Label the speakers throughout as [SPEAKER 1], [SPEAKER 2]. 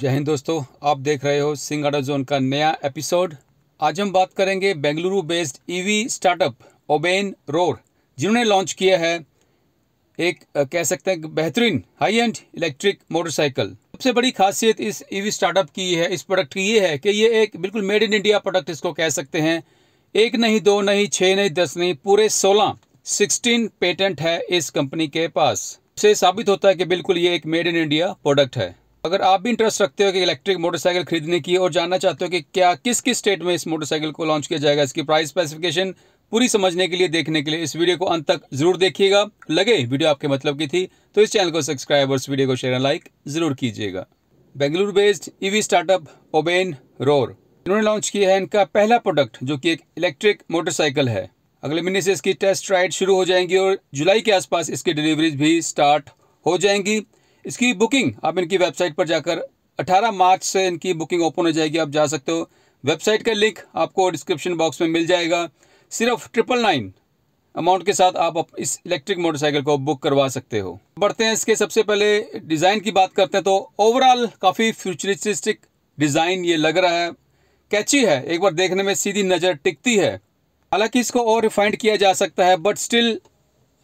[SPEAKER 1] जय हिंद दोस्तों आप देख रहे हो सिंग जोन का नया एपिसोड आज हम बात करेंगे Bengaluru based EV startup Oben Roar जिन्होंने लॉन्च किया है एक कह सकते हैं बेहतरीन हाई एंड इलेक्ट्रिक मोटरसाइकिल सबसे बड़ी खासियत इस ईवी e स्टार्टअप की है इस प्रोडक्ट की ये है कि ये एक बिल्कुल मेड इन इंडिया प्रोडक्ट इसको कह सकते हैं एक नहीं दो नहीं छः नहीं दस नहीं पूरे सोलह सिक्सटीन पेटेंट है इस कंपनी के पास से साबित होता है कि बिल्कुल ये एक मेड इन इंडिया प्रोडक्ट है अगर आप भी इंटरेस्ट रखते हो कि इलेक्ट्रिक मोटरसाइकिल खरीदने की और जानना चाहते हो कि क्या किस किस स्टेट में इस मोटरसाइकिल को लॉन्च किया जाएगा इसकी प्राइस स्पेसिफिकेशन पूरी समझने के लिए देखने के लिए इस वीडियो को अंत तक जरूर देखिएगा लगे वीडियो आपके मतलब की थी तो इस चैनल को सब्सक्राइब और इस वीडियो को शेयर एंड लाइक जरूर कीजिएगा Bengaluru based EV startup Oben Roar इन्होंने लॉन्च किया है इनका पहला प्रोडक्ट जो कि एक इलेक्ट्रिक मोटरसाइकिल है अगले महीने से इसकी टेस्ट राइड शुरू हो जाएंगी और जुलाई के आसपास इसकी डिलीवरीज भी स्टार्ट हो जाएंगी इसकी बुकिंग आप इनकी वेबसाइट पर जाकर 18 मार्च से इनकी बुकिंग ओपन हो जाएगी आप जा सकते हो वेबसाइट का लिंक आपको डिस्क्रिप्शन बॉक्स में मिल जाएगा सिर्फ ट्रिपल नाइन अमाउंट के साथ आप इस इलेक्ट्रिक मोटरसाइकिल को बुक करवा सकते हो बढ़ते हैं इसके सबसे पहले डिज़ाइन की बात करते हैं तो ओवरऑल काफ़ी फ्यूचरिस्टिक डिज़ाइन ये लग रहा है कैची है एक बार देखने में सीधी नज़र टिकती है हालांकि इसको और रिफाइंड किया जा सकता है बट स्टिल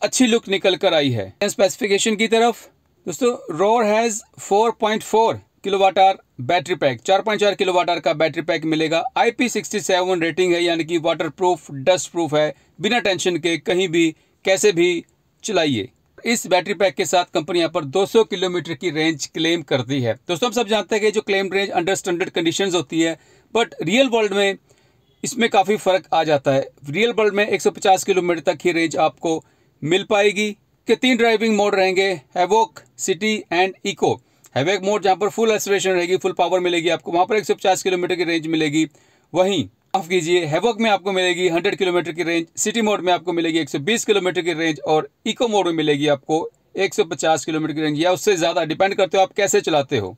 [SPEAKER 1] अच्छी लुक निकल कर आई है स्पेसिफिकेशन की तरफ दोस्तों Roar has 4.4 kilowatt hour battery pack 4.4 kilowatt hour का बैटरी पैक मिलेगा सेवन रेटिंग है यानी कि वाटर प्रूफ डस्ट प्रूफ है बिना टेंशन के कहीं भी कैसे भी चलाइए इस बैटरी पैक के साथ कंपनी यहाँ पर 200 किलोमीटर की रेंज क्लेम करती है दोस्तों हम सब जानते हैं कि जो claim range under standard condition होती है बट रियल वर्ल्ड में इसमें काफ़ी फ़र्क आ जाता है रियल वर्ल्ड में 150 किलोमीटर तक ही रेंज आपको मिल पाएगी के तीन ड्राइविंग मोड रहेंगे havoc city and eco havoc mode जहाँ पर फुल एक्सलेशन रहेगी फुल पावर मिलेगी आपको वहाँ पर एक किलोमीटर की रेंज मिलेगी वहीं माफ कीजिए हैवोक में आपको मिलेगी 100 किलोमीटर की रेंज सिटी मोड में आपको मिलेगी 120 किलोमीटर की रेंज और इको मोड में मिलेगी आपको 150 किलोमीटर की रेंज या उससे ज़्यादा डिपेंड करते हो आप कैसे चलाते हो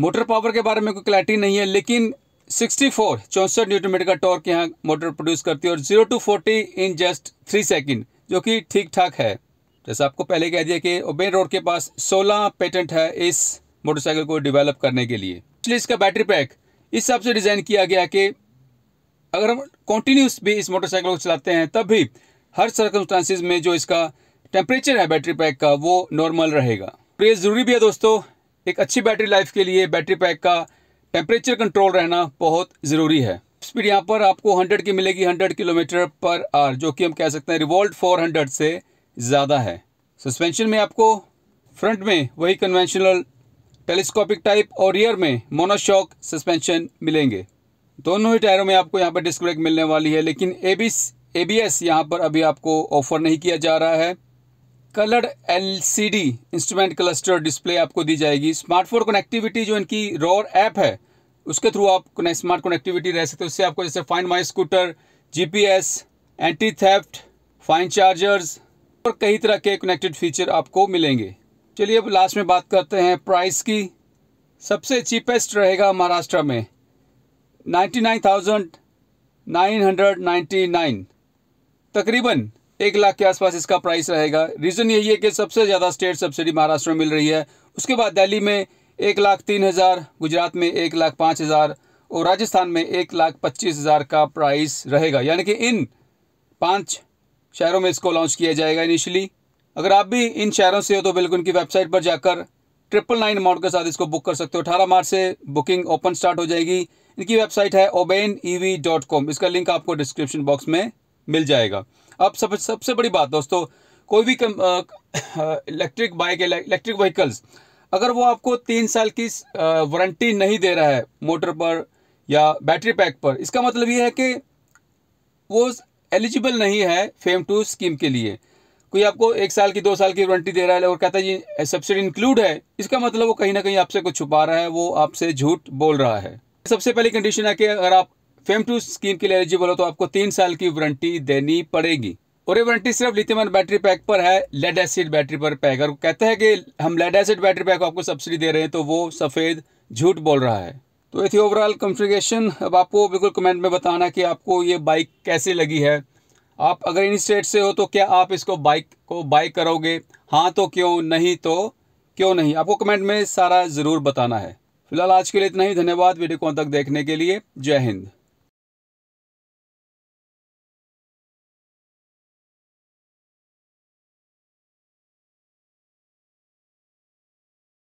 [SPEAKER 1] मोटर पावर के बारे में कोई क्लैरिटी नहीं है लेकिन 64 फोर चौंसठ न्यूटन मीटर का टॉर्क यहाँ मोटर प्रोड्यूस करती है और zero to forty in just three second जो कि ठीक ठाक है जैसा आपको पहले कह दिया कि ओबेन रोड के पास 16 पेटेंट है इस मोटरसाइकिल को डेवलप करने के लिए इसलिए इसका बैटरी पैक इस हिसाब से डिज़ाइन किया गया कि अगर हम कॉन्टीन्यूस भी इस मोटरसाइकिल को चलाते हैं तब भी हर सर्कमस्टांसिस में जो इसका टेम्परेचर है बैटरी पैक का वो नॉर्मल रहेगा तो ज़रूरी भी है दोस्तों एक अच्छी बैटरी लाइफ के लिए बैटरी पैक का टेम्परेचर कंट्रोल रहना बहुत ज़रूरी है स्पीड यहाँ पर आपको 100 की मिलेगी 100 किलोमीटर पर आर जो कि हम कह सकते हैं रिवॉल्ट 400 से ज़्यादा है सस्पेंशन में आपको फ्रंट में वही कन्वेंशनल टेलीस्कोपिक टाइप और रियर में मोनोशॉक सस्पेंशन मिलेंगे दोनों ही टायरों में आपको यहाँ पर डिस्क ब्रेक मिलने वाली है लेकिन A B A B S यहाँ पर अभी आपको ऑफर नहीं किया जा रहा है coloured LCD instrument cluster display आपको दी जाएगी स्मार्टफोन कनेक्टिविटी जो इनकी रॉर ऐप है उसके थ्रू आप स्मार्ट कनेक्टिविटी रह सकते हो उससे आपको जैसे find my scooter S anti theft find chargers और कई तरह के कनेक्टेड फीचर आपको मिलेंगे चलिए अब लास्ट में बात करते हैं प्राइस की सबसे चीपेस्ट रहेगा महाराष्ट्र में ninety thousand nine hundred nine तकरीबन एक लाख के आसपास इसका प्राइस रहेगा रीज़न यही है कि सबसे ज़्यादा स्टेट सब्सिडी महाराष्ट्र में मिल रही है उसके बाद दिल्ली में एक लाख तीन हज़ार गुजरात में एक लाख पाँच हज़ार और राजस्थान में एक लाख पच्चीस हज़ार का प्राइस रहेगा यानी कि इन पांच शहरों में इसको लॉन्च किया जाएगा इनिशियली अगर आप भी इन शहरों से हो तो बिल्कुल उनकी वेबसाइट पर जाकर ट्रिपल नाइन अमाउंट के साथ इसको बुक कर सकते हो अठारह मार्च से बुकिंग ओपन स्टार्ट हो जाएगी इनकी वेबसाइट है ओबेन ई डॉट कॉम इसका लिंक आपको डिस्क्रिप्शन बॉक्स में मिल जाएगा अब सब सबसे बड़ी बात दोस्तों कोई भी इलेक्ट्रिक बाइक इलेक्ट्रिक व्हीकल्स अगर वो आपको तीन साल की वारंटी नहीं दे रहा है मोटर पर या बैटरी पैक पर इसका मतलब ये है कि वो एलिजिबल नहीं है फेम टू स्कीम के लिए कोई आपको एक साल की दो साल की वारंटी दे रहा है और कहता है ये सब्सिडी इंक्लूड है इसका मतलब वो कहीं ना कहीं आपसे कुछ छुपा रहा है वो आपसे झूठ बोल रहा है सबसे पहली कंडीशन है कि अगर आप फेम टू स्कीम के लिए एलिजिबल हो तो आपको तीन साल की वारंटी देनी पड़ेगी और ये वारंटी सिर्फ लिथियमन बैटरी पैक पर है लेड एसिड बैटरी पर पैक अगर कहते हैं कि हम लेड एसिड बैटरी पैक आपको सब्सिडी दे रहे हैं तो वो सफ़ेद झूठ बोल रहा है तो ये थी ओवरऑल कॉन्फ़िगरेशन अब आपको बिल्कुल कमेंट में बताना कि आपको ये बाइक कैसी लगी है आप अगर इन स्टेट से हो तो क्या आप इसको बाइक को बाई करोगे हाँ तो क्यों नहीं तो क्यों नहीं आपको कमेंट में सारा ज़रूर बताना है फिलहाल आज के लिए इतना ही धन्यवाद वीडियो को तक देखने के लिए जय हिंद